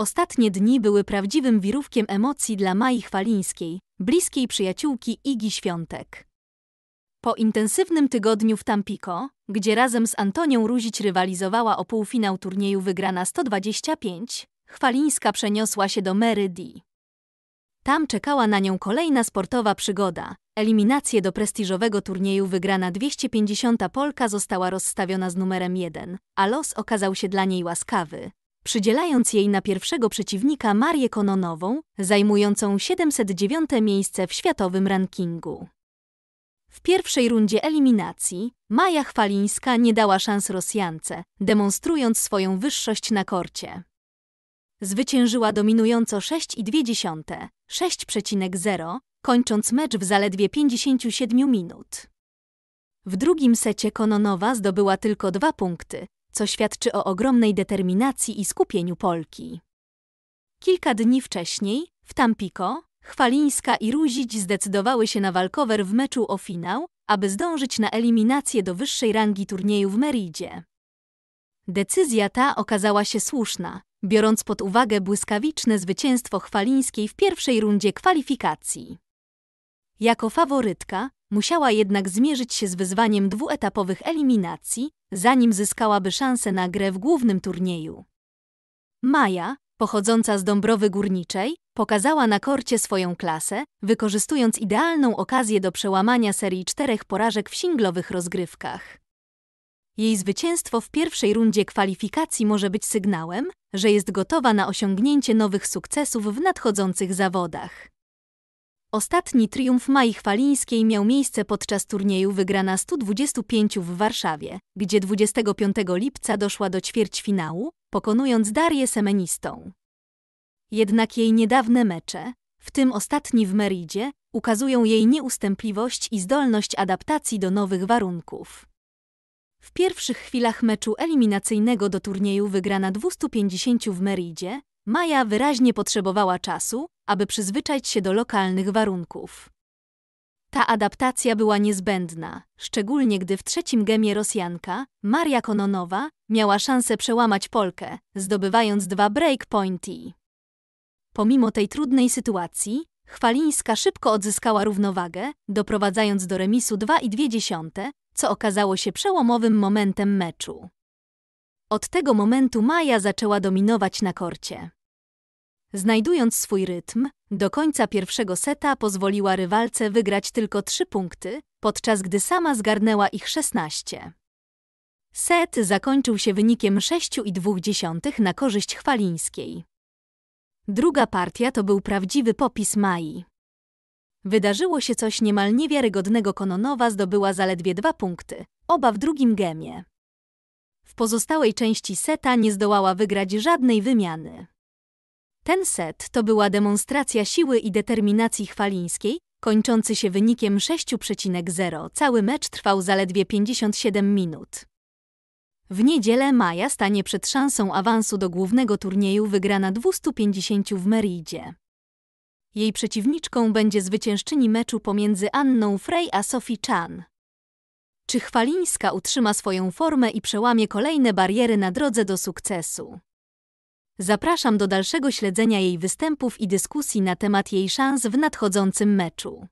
Ostatnie dni były prawdziwym wirówkiem emocji dla Mai Chwalińskiej, bliskiej przyjaciółki Igi Świątek. Po intensywnym tygodniu w Tampico, gdzie razem z Antonią Ruzić rywalizowała o półfinał turnieju wygrana 125, Chwalińska przeniosła się do D. Tam czekała na nią kolejna sportowa przygoda. Eliminację do prestiżowego turnieju wygrana 250 Polka została rozstawiona z numerem 1, a los okazał się dla niej łaskawy przydzielając jej na pierwszego przeciwnika Marię Kononową, zajmującą 709 miejsce w światowym rankingu. W pierwszej rundzie eliminacji Maja Chwalińska nie dała szans Rosjance, demonstrując swoją wyższość na korcie. Zwyciężyła dominująco 6,2, 6,0, kończąc mecz w zaledwie 57 minut. W drugim secie Kononowa zdobyła tylko dwa punkty, co świadczy o ogromnej determinacji i skupieniu Polki. Kilka dni wcześniej, w Tampico, Chwalińska i Ruzić zdecydowały się na walkover w meczu o finał, aby zdążyć na eliminację do wyższej rangi turnieju w Meridzie. Decyzja ta okazała się słuszna, biorąc pod uwagę błyskawiczne zwycięstwo Chwalińskiej w pierwszej rundzie kwalifikacji. Jako faworytka musiała jednak zmierzyć się z wyzwaniem dwuetapowych eliminacji, zanim zyskałaby szansę na grę w głównym turnieju. Maja, pochodząca z Dąbrowy Górniczej, pokazała na korcie swoją klasę, wykorzystując idealną okazję do przełamania serii czterech porażek w singlowych rozgrywkach. Jej zwycięstwo w pierwszej rundzie kwalifikacji może być sygnałem, że jest gotowa na osiągnięcie nowych sukcesów w nadchodzących zawodach. Ostatni triumf Mai Chwalińskiej miał miejsce podczas turnieju wygrana 125 w Warszawie, gdzie 25 lipca doszła do ćwierćfinału, pokonując Darię Semenistą. Jednak jej niedawne mecze, w tym ostatni w Meridzie, ukazują jej nieustępliwość i zdolność adaptacji do nowych warunków. W pierwszych chwilach meczu eliminacyjnego do turnieju wygrana 250 w Meridzie, Maja wyraźnie potrzebowała czasu, aby przyzwyczaić się do lokalnych warunków. Ta adaptacja była niezbędna, szczególnie gdy w trzecim gemie Rosjanka, Maria Kononowa, miała szansę przełamać Polkę, zdobywając dwa breakpointy. Pomimo tej trudnej sytuacji, Chwalińska szybko odzyskała równowagę, doprowadzając do remisu 2,2, co okazało się przełomowym momentem meczu. Od tego momentu Maja zaczęła dominować na korcie. Znajdując swój rytm, do końca pierwszego seta pozwoliła rywalce wygrać tylko 3 punkty, podczas gdy sama zgarnęła ich 16. Set zakończył się wynikiem 6,2 na korzyść Chwalińskiej. Druga partia to był prawdziwy popis Mai. Wydarzyło się coś niemal niewiarygodnego Kononowa zdobyła zaledwie dwa punkty, oba w drugim gemie. W pozostałej części seta nie zdołała wygrać żadnej wymiany. Ten set to była demonstracja siły i determinacji chwalińskiej, kończący się wynikiem 6,0. Cały mecz trwał zaledwie 57 minut. W niedzielę Maja stanie przed szansą awansu do głównego turnieju wygrana 250 w Meridzie. Jej przeciwniczką będzie zwyciężczyni meczu pomiędzy Anną Frey a Sophie Chan. Czy Chwalińska utrzyma swoją formę i przełamie kolejne bariery na drodze do sukcesu? Zapraszam do dalszego śledzenia jej występów i dyskusji na temat jej szans w nadchodzącym meczu.